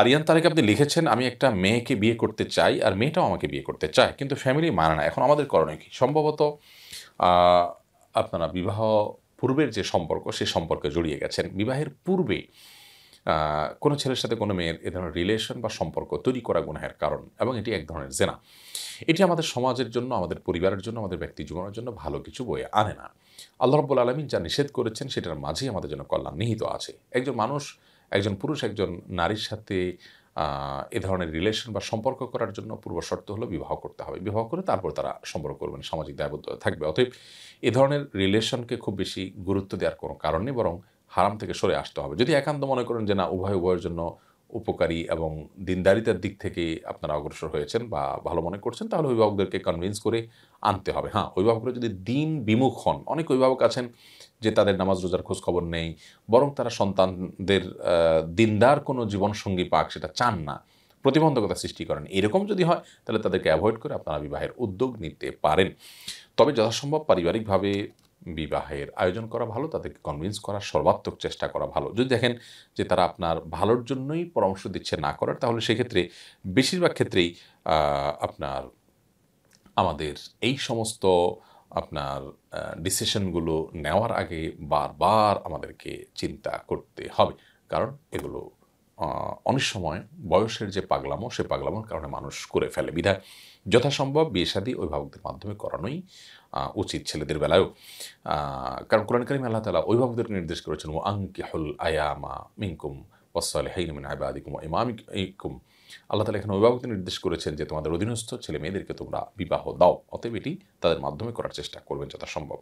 আরিয়ান তারেক আপনি লিখেছেন আমি একটা মেয়েকে বিয়ে করতে চাই আর মেয়েটাও আমাকে বিয়ে করতে চায় কিন্তু ফ্যামিলি মানে না এখন আমাদের করণীয় কি সম্ভবত আপনারা বিবাহ পূর্বের যে সম্পর্ক সে সম্পর্কে জড়িয়ে গেছেন বিবাহের পূর্বে কোনো ছেলের সাথে কোনো মেয়ের এ ধরনের রিলেশন বা সম্পর্ক তৈরি করা গুনাহের কারণ এবং এটি এক ধরনের জেনা এটি আমাদের সমাজের জন্য আমাদের পরিবারের জন্য আমাদের ব্যক্তি জীবনের জন্য ভালো কিছু বয়ে আনে না আল্লাহ রব্বুল আলমিন যা নিষেধ করেছেন সেটার মাঝেই আমাদের জন্য কল্যাণ নিহিত আছে একজন মানুষ একজন পুরুষ একজন নারীর সাথে এ ধরনের রিলেশন বা সম্পর্ক করার জন্য পূর্বশর্ত হলো বিবাহ করতে হবে বিবাহ করে তারপর তারা সম্পর্ক করবেন সামাজিক দায়বদ্ধ থাকবে অতএব এ ধরনের রিলেশনকে খুব বেশি গুরুত্ব দেওয়ার কোনো কারণ নেই বরং হারাম থেকে সরে আসতে হবে যদি একান্ত মনে করেন যে না উভয় উভয়ের জন্য উপকারী এবং দিনদারিতার দিক থেকে আপনারা অগ্রসর হয়েছেন বা ভালো মনে করছেন তাহলে অভিভাবকদেরকে কনভিন্স করে আনতে হবে হ্যাঁ অভিভাবকরা যদি দিন বিমুখ হন অনেক অভিভাবক আছেন যে তাদের নামাজ রোজার খোঁজ খবর নেই বরং তারা সন্তানদের দিনদার কোনো জীবনসঙ্গী পাক সেটা চান না প্রতিবন্ধকতা সৃষ্টি করেন এরকম যদি হয় তাহলে তাদেরকে অ্যাভয়েড করে আপনারা বিবাহের উদ্যোগ নিতে পারেন তবে যথাসম্ভব পারিবারিকভাবে বিবাহের আয়োজন করা ভালো তাদেরকে কনভিন্স করার সর্বাত্মক চেষ্টা করা ভালো যদি দেখেন যে তারা আপনার ভালোর জন্যই পরামর্শ দিচ্ছে না করার তাহলে সেক্ষেত্রে বেশিরভাগ ক্ষেত্রেই আপনার আমাদের এই সমস্ত আপনার ডিসিশনগুলো নেওয়ার আগে বারবার আমাদেরকে চিন্তা করতে হবে কারণ এগুলো অনেক সময় বয়সের যে পাগলামো সে পাগলামোর কারণে মানুষ করে ফেলে বিধায় যথাসম্ভব বিয়ে শাদী অভিভাবকদের মাধ্যমে করানোই উচিত ছেলেদের বেলায়ও কারণ কোরআন আল্লাহ তালা অভিভাবকদের নির্দেশ করেছেন ও হল আয়ামা মিঙ্কুম ওসাল হেইনমিন আয়বাদিকুম ইমামিকুম আল্লাহ তালা এখানে অভিভাবকদের নির্দেশ করেছেন যে তোমাদের অধীনস্থ ছেলে মেয়েদেরকে তোমরা বিবাহ দাও অতএব এটি তাদের মাধ্যমে করার চেষ্টা করবেন যথাসম্ভব